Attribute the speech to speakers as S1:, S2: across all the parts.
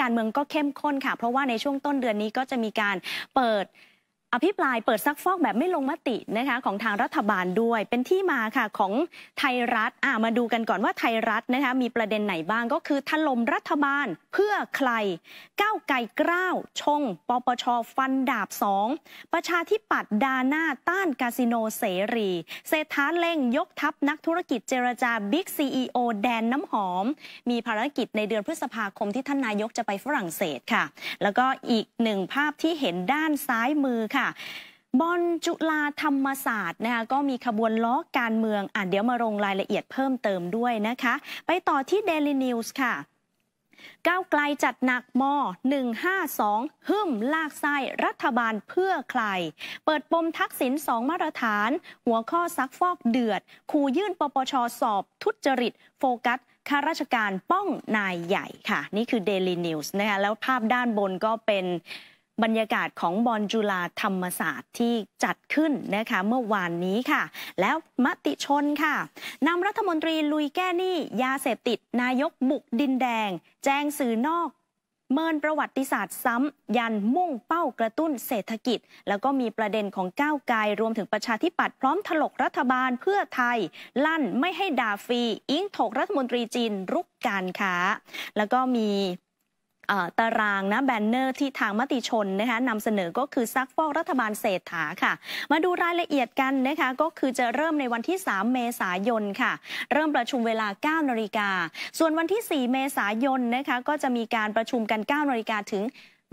S1: การเมืองก็เข้มข้นค่ะ เพราะว่าในช่วงต้นเดือนนี้ก็จะมีการเปิดอภิปรายเปิดซักฟอกแบบไม่ลงมตินะคะของทางรัฐบาลด้วยเป็นที่มาค่ะของไทยรัฐอ่ามาดูกันก่อนว่าไทยรัฐนะคะมีประเด็นไหนบ้างก็คือถล่มรัฐบาลเพื่อใครก้าวไก่กล้าวชงปปชฟันดาบสองประชาธิปัตย์ดาหน้าต้านคาสิโนเสรี เศรษฐาเล่งยกทัพนักธุรกิจเจรจาบิ๊กซีอีโอแดนน้ำหอม มีภารกิจในเดือนพฤษภาคมที่ท่านนายกจะไปฝรั่งเศสค่ะแล้วก็อีกหนึ่งภาพที่เห็นด้านซ้ายมือค่ะ่ะบอลจุลาธรรมศาสตร์นะคะก็มีขบวนล้อการเมืองอ่านเดี๋ยวมาลงรายละเอียดเพิ่มเติมด้วยนะคะ ไปต่อที่ Daily News ค่ะก้าวไกลจัดหนักม152หึ่มลากไส้รัฐบาลเพื่อใคร เปิดปมทักษิณสองมาตรฐานหัวข้อซักฟอกเดือด คูยื่นปปชสอบ ทุจริต โฟกัสข้าราชการป้องนายใหญ่ค่ะนี่คือ Daily News นะคะแล้วภาพด้านบนก็เป็นบรรยากาศของบอลจุฬาธรรมศาสตร์ที่จัดขึ้นนะคะเมื่อวานนี้ค่ะ แล้วมติชนค่ะนำรัฐมนตรีลุยแก้หนี้ยาเสพติด นายกบุกดินแดง แจ้งสื่อนอก เมินประวัติศาสตร์ ซ้ำยันมุ่งเป้ากระตุ้นเศรษฐกิจ แล้วก็มีประเด็นของก้าวไกลรวมถึงประชาธิปัตย์พร้อมถลกรัฐบาลเพื่อไทย ลั่นไม่ให้ด่าฟรีอิงถกรัฐมนตรีจีนรุกการค้า แล้วก็มีตารางนะแบนเนอร์ที่ทางมติชนนะคะนำเสนอก็คือซักฟอกรัฐบาลเศรษฐาค่ะ มาดูรายละเอียดกันนะคะก็คือจะเริ่มในวันที่ 3 เมษายนค่ะเริ่มประชุมเวลา 9 นาฬิกาส่วนวันที่ 4 เมษายนนะคะก็จะมีการประชุมกัน9นาฬิกาถึง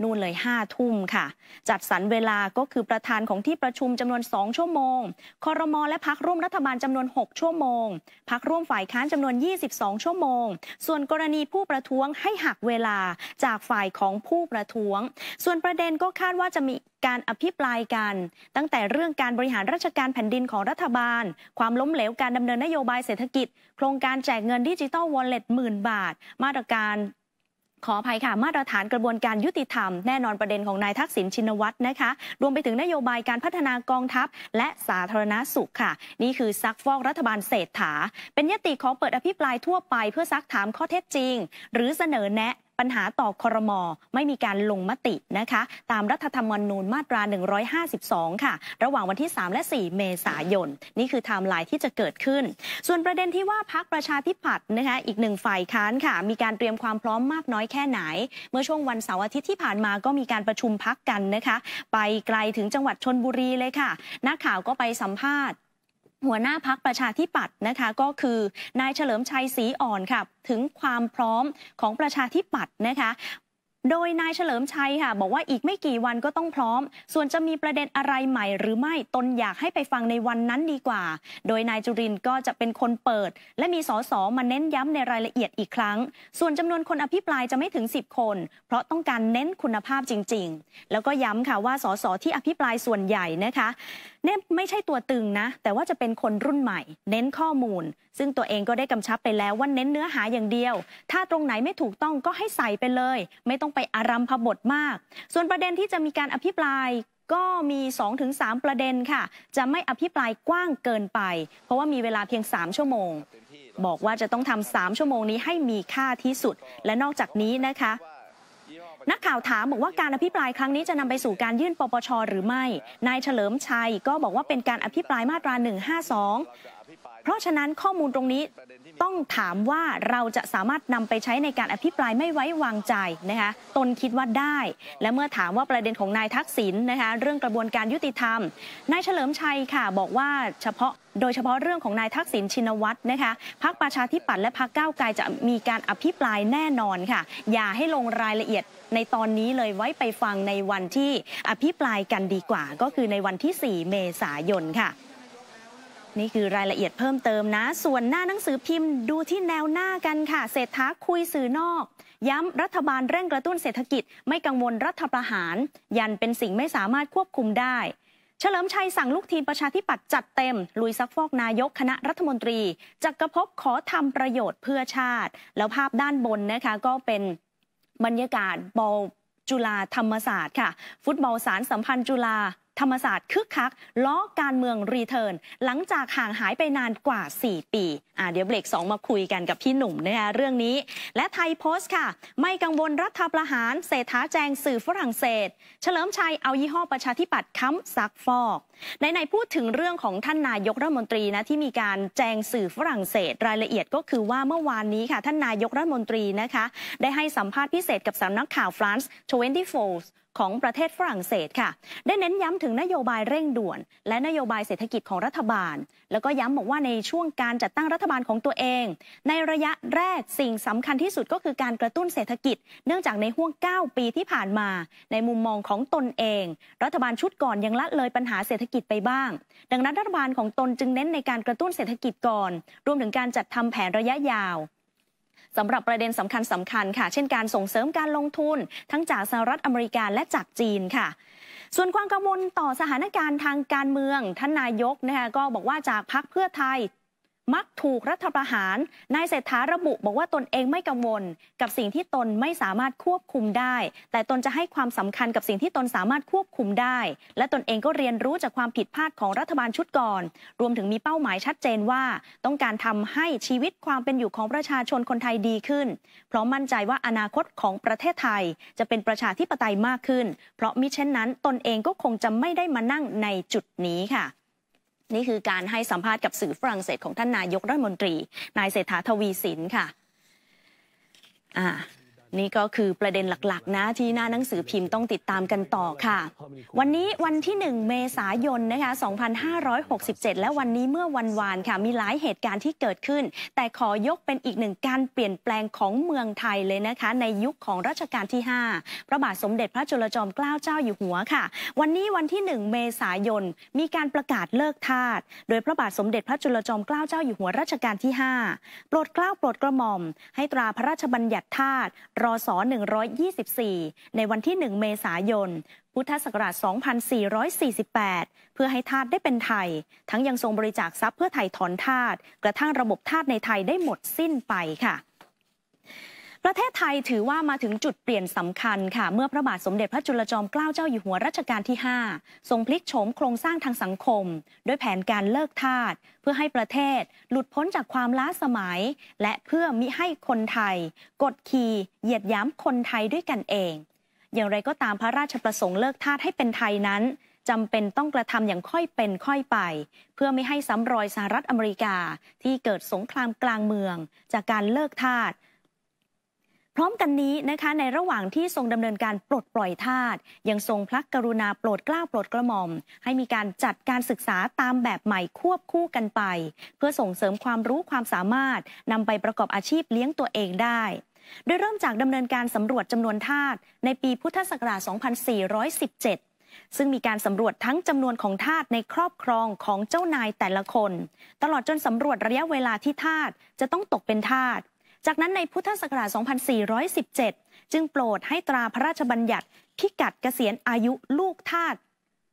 S1: นู่นเลย5้าทุ่มค่ะ จัดสรรเวลาก็คือประธานของที่ประชุมจำนวน 2 ชั่วโมง คอรมอและพักร่วมรัฐบาลจำนวน 6 ชั่วโมง พักร่วมฝ่ายค้านจำนวน 22 ชั่วโมง ส่วนกรณีผู้ประท้วงให้หักเวลาจากฝ่ายของผู้ประท้วง ส่วนประเด็นก็คาดว่าจะมีการอภิปรายกัน ตั้งแต่เรื่องการบริหารราชการแผ่นดินของรัฐบาล ความล้มเหลวการดำเนินนโยบายเศรษฐกิจ โครงการแจกเงินดิจิตอลวอลเล็ตหมื่นบาท มาตรการขออภัยค่ะมาตรฐานกระบวนการยุติธรรม แน่นอนประเด็นของนายทักษิณชินวัตรนะคะ รวมไปถึงนโยบายการพัฒนากองทัพ และสาธารณสุขค่ะนี่คือซักฟอกรัฐบาลเศรษฐา เป็นยติขอเปิดอภิปรายทั่วไปเพื่อซักถามข้อเท็จจริง หรือเสนอแนะปัญหาต่อคอรมอไม่มีการลงมตินะคะตามรัฐธรรมนูญมาตรา 152 ค่ะ ระหว่างวันที่3และ4เมษายนนี่คือไทม์ไลน์ที่จะเกิดขึ้น ส่วนประเด็นที่ว่าพักประชาธิปัตย์นะคะอีกหนึ่งฝ่ายค้านค่ะ มีการเตรียมความพร้อมมากน้อยแค่ไหน เมื่อช่วงวันเสาร์อาทิตย์ที่ผ่านมาก็มีการประชุมพักกันนะคะ ไปไกลถึงจังหวัดชนบุรีเลยค่ะนักข่าวก็ไปสัมภาษณ์หัวหน้าพักประชาธิปัตย์นะคะก็คือนายเฉลิมชัยศรีอ่อนค่ะถึงความพร้อมของประชาธิปัตย์นะคะโดยนายเฉลิมชัยค่ะบอกว่าอีกไม่กี่วันก็ต้องพร้อม ส่วนจะมีประเด็นอะไรใหม่ หรือไม่ตนอยากให้ไปฟังในวันนั้นดีกว่า โดยนายจุรินก็จะเป็นคนเปิด และมีสสมาเน้นย้ำในรายละเอียดอีกครั้ง ส่วนจำนวนคนอภิปรายจะไม่ถึง10คนเพราะต้องการเน้นคุณภาพจริง ๆ แล้วก็ย้ำค่ะว่าสสที่อภิปรายส่วนใหญ่นะคะเนี่ยไม่ใช่ตัวตึงนะ แต่ว่าจะเป็นคนรุ่นใหม่ เน้นข้อมูล ซึ่งตัวเองก็ได้กำชับไปแล้วว่าเน้นเนื้อหาอย่างเดียว ถ้าตรงไหนไม่ถูกต้องก็ให้ใส่ไปเลย ไม่ต้องไปอารัมพบทมาก ส่วนประเด็นที่จะมีการอภิปรายก็มี2-3ประเด็นค่ะ จะไม่อภิปรายกว้างเกินไป เพราะว่ามีเวลาเพียง 3 ชั่วโมง บอกว่าจะต้องทำ3ชั่วโมงนี้ให้มีค่าที่สุด และนอกจากนี้นะคะ นักข่าวถามบอกว่าการอภิปรายครั้งนี้จะนำไปสู่การยื่นปปชหรือไม่ นายเฉลิมชัยก็บอกว่าเป็นการอภิปรายมาตรา 152เพราะฉะนั้นข้อมูลตรงนี้ต้องถามว่าเราจะสามารถนำไปใช้ในการอภิปรายไม่ไว้วางใจนะคะตนคิดว่าได้ และเมื่อถามว่าประเด็นของนายทักษิณนนะคะเรื่องกระบวนการยุติธรรมนายเฉลิมชัยค่ะ บอกว่าเฉพาะโดยเฉพาะเรื่องของนายทักษิณชินวัตรนะคะพักประชาธิปัตย์และพักก้าวไกลจะมีการอภิปรายแน่นอนค่ะ อย่าให้ลงรายละเอียดในตอนนี้เลยไว้ไปฟังในวันที่อภิปรายกันดีกว่า ก็คือในวันที่ 4 เมษายนค่ะนี่คือรายละเอียดเพิ่มเติมนะส่วนหน้าหนังสือพิมพ์ดูที่แนวหน้ากันค่ะ เศรษฐาคุยสื่อนอก ย้ำรัฐบาลเร่งกระตุ้นเศรษฐกิจ ไม่กังวลรัฐประหาร ยันเป็นสิ่งไม่สามารถควบคุมได้ เฉลิมชัยสั่งลูกทีมประชาธิปัตย์จัดเต็มลุยซักฟอกนายกคณะรัฐมนตรีจักกรภพขอทำประโยชน์เพื่อชาติ แล้วภาพด้านบนนะคะก็เป็นบรรยากาศบอลจุฬาธรรมศาสตร์ค่ะฟุตบอลสารสัมพันธ์ จุฬาธรรมศาสตร์คึกคักล้อการเมืองรีเทิร์นหลังจากห่างหายไปนานกว่า 4 ปีอ่าเดี๋ยวเบรก2 มาคุยกันกับพี่หนุ่มนะคะเรื่องนี้ และไทยโพสต์ค่ะ ไม่กังวลรัฐประหารเศรษฐาแจงสื่อฝรั่งเศส เฉลิมชัยเอายี่ห้อประชาธิปัตย์ค้ำซักฟอกในในพูดถึงเรื่องของท่านนายกรัฐมนตรีนะที่มีการแจงสื่อฝรั่งเศส รายละเอียดก็คือว่าเมื่อวานนี้ค่ะ ท่านนายกรัฐมนตรีนะคะ ได้ให้สัมภาษณ์พิเศษกับสำนักข่าวฟรานซ์24ของประเทศฝรั่งเศสค่ะ ได้เน้นย้ำถึงนโยบายเร่งด่วน และนโยบายเศรษฐกิจของรัฐบาล แล้วก็ย้ำบอกว่าในช่วงการจัดตั้งรัฐบาลของตัวเอง ในระยะแรกสิ่งสำคัญที่สุดก็คือการกระตุ้นเศรษฐกิจ เนื่องจากในห่วง 9 ปีที่ผ่านมาในมุมมองของตนเอง รัฐบาลชุดก่อนยังละเลยปัญหาเศรษฐกิจไปบ้าง ดังนั้นรัฐบาลของตนจึงเน้นในการกระตุ้นเศรษฐกิจก่อน รวมถึงการจัดทำแผนระยะยาวสำหรับประเด็นสำคัญสำคัญค่ะเช่นการส่งเสริมการลงทุน ทั้งจากสหรัฐอเมริกาและจากจีนค่ะ ส่วนความกังวลต่อสถานการณ์ทางการเมืองท่านนายกนะคะก็บอกว่าจากพักเพื่อไทยมักถูกรัฐประหาร นายเศรษฐาระบุ บอกว่าตนเองไม่กังวล กับสิ่งที่ตนไม่สามารถควบคุมได้ แต่ตนจะให้ความสำคัญกับสิ่งที่ตนสามารถควบคุมได้ และตนเองก็เรียนรู้จากความผิดพลาดของรัฐบาลชุดก่อน รวมถึงมีเป้าหมายชัดเจนว่า ต้องการทำให้ชีวิตความเป็นอยู่ของประชาชนคนไทยดีขึ้น เพราะมั่นใจว่าอนาคตของประเทศไทย จะเป็นประชาธิปไตยมากขึ้น เพราะมิเช่นนั้น ตนเองก็คงจะไม่ได้มานั่งในจุดนี้ค่ะนี่คือการให้สัมภาษณ์กับสื่อฝรั่งเศสของท่านนายกรัฐมนตรีนายเศรษฐาทวีสินค่ะอ่านี่ก็คือประเด็นหลักๆนะที่หน้าหนังสือพิมพ์ต้องติดตามกันต่อค่ะ วันนี้วันที่ 1 เมษายนนะคะ2567 และวันนี้เมื่อวันวานค่ะมีหลายเหตุการณ์ที่เกิดขึ้น แต่ขอยกเป็นอีกหนึ่งการเปลี่ยนแปลงของเมืองไทยเลยนะคะในยุคของรัชกาลที่ 5 พระบาทสมเด็จพระจุลจอมเกล้าเจ้าอยู่หัวค่ะ วันนี้วันที่ 1 เมษายนมีการประกาศเลิกทาสโดยพระบาทสมเด็จพระจุลจอมเกล้าเจ้าอยู่หัวรัชกาลที่ 5 โปรดเกล้าโปรดกระหม่อม ให้ตราพระราชบัญญัติทาสรศ124 ในวันที่ 1 เมษายน พุทธศักราช2448 เพื่อให้ทาสได้เป็นไทย ทั้งยังทรงบริจาคทรัพย์เพื่อไทยถอนทาสกระทั่งระบบทาสในไทยได้หมดสิ้นไปค่ะประเทศไทยถือว่ามาถึงจุดเปลี่ยนสำคัญค่ะ เมื่อพระบาทสมเด็จพระจุลจอมเกล้าเจ้าอยู่หัวรัชกาลที่ 5 ทรงพลิกโฉมโครงสร้างทางสังคม ด้วยแผนการเลิกทาสเพื่อให้ประเทศ หลุดพ้นจากความล้าสมัย และเพื่อมิให้คนไทยกดขี่เหยียดย้ำคนไทยด้วยกันเอง อย่างไรก็ตามพระราชประสงค์เลิกทาสให้เป็นไทยนั้นจำเป็นต้องกระทำอย่างค่อยเป็นค่อยไป เพื่อไม่ให้ซ้ำรอยสหรัฐอเมริกาที่เกิดสงครามกลางเมือง จากการเลิกทาสพร้อมกันนี้นะคะในระหว่างที่ทรงดำเนินการปลดปล่อยทาสยังทรงพระกรุณาโปรดเกล้าโปรดกระหม่อม ให้มีการจัดการศึกษาตามแบบใหม่ควบคู่กันไป เพื่อส่งเสริมความรู้ความสามารถ นำไปประกอบอาชีพเลี้ยงตัวเองได้โดยเริ่มจากดำเนินการสำรวจจำนวนทาสในปีพุทธศักราช 2417 ซึ่งมีการสำรวจทั้งจำนวนของทาสในครอบครองของเจ้านายแต่ละคน ตลอดจนสำรวจระยะเวลาที่ทาสจะต้องตกเป็นทาสจากนั้นในพุทธศักราช 2417 จึงโปรดให้ตราพระราชบัญญัติ พิกัดเกษียณอายุลูกทาส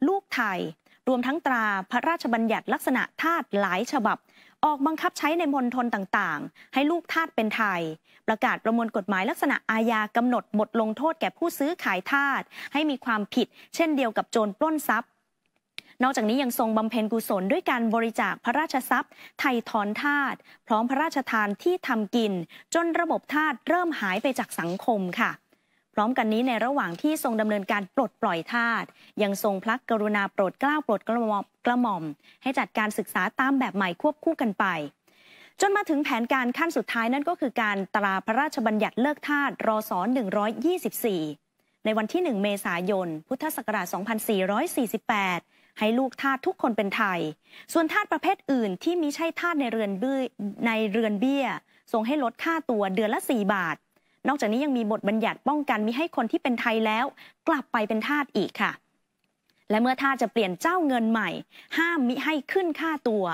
S1: ลูกไทย รวมทั้งตราพระราชบัญญัติลักษณะทาสหลายฉบับ ออกบังคับใช้ในมณฑลต่างๆ ให้ลูกทาสเป็นไทย ประกาศประมวลกฎหมายลักษณะอาญากำหนดบทลงโทษแก่ผู้ซื้อขายทาสให้มีความผิด เช่นเดียวกับโจรปล้นทรัพย์นอกจากนี้ยังทรงบำเพ็ญกุศลด้วยการบริจาคพระราชทรัพย์ไทยทอนทาตพร้อมพระราชทานที่ทำกิน จนระบบทาตเริ่มหายไปจากสังคมค่ะ พร้อมกันนี้ในระหว่างที่ทรงดำเนินการปลดปล่อยทาตยังทรงพลักกรุณาโปรดเกล้าโปรดกระหม่อม ให้จัดการศึกษาตามแบบใหม่ควบคู่กันไป จนมาถึงแผนการขั้นสุดท้ายนั่นก็คือการตราพระราชบัญญัติเลิกทาสรศ 124 ในวันที่ 1 เมษายนพุทธศักราช2448ให้ลูกทาสทุกคนเป็นไทย ส่วนทาสประเภทอื่นที่มิใช่ทาสในเรือนบื้ในเรือนเบี้ยทรงให้ลดค่าตัวเดือนละ4บาท นอกจากนี้ยังมีบทบัญญัติป้องกันมิให้คนที่เป็นไทยแล้ว กลับไปเป็นทาสอีกค่ะ และเมื่อทาสจะเปลี่ยนเจ้าเงินใหม่ ห้ามมิให้ขึ้นค่าตัว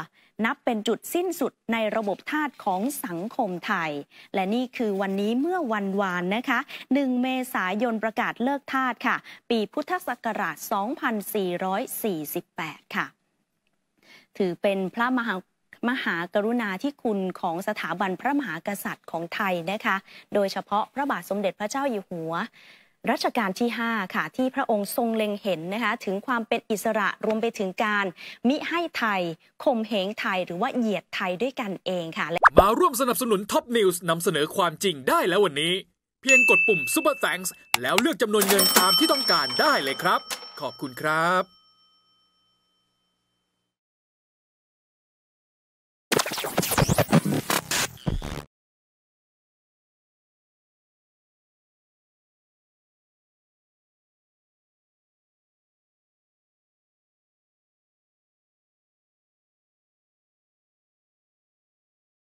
S1: นับเป็นจุดสิ้นสุดในระบบทาสของสังคมไทย และนี่คือวันนี้เมื่อวันวานนะคะ 1 เมษายนประกาศเลิกทาสค่ะ ปีพุทธศักราช 2448 ค่ะ ถือเป็นพระมหามหากรุณาที่คุณของสถาบันพระมหากษัตริย์ของไทยนะคะ โดยเฉพาะพระบาทสมเด็จพระเจ้าอยู่หัวรัชกาลที่ 5 ค่ะที่พระองค์ทรงเล็งเห็นนะคะ ถึงความเป็นอิสระรวมไปถึงการ มิให้ไทยข่มเหงไทย หรือว่าเหยียดไทยด้วยกันเองค่ะมาร่วมสนับสนุนท็อปนิวส์นำเสนอความจริงได้แล้ววันนี้ เพียงกดปุ่ม Super Thanks แล้วเลือกจำนวนเงินตามที่ต้องการได้เลยครับ ขอบคุณครับ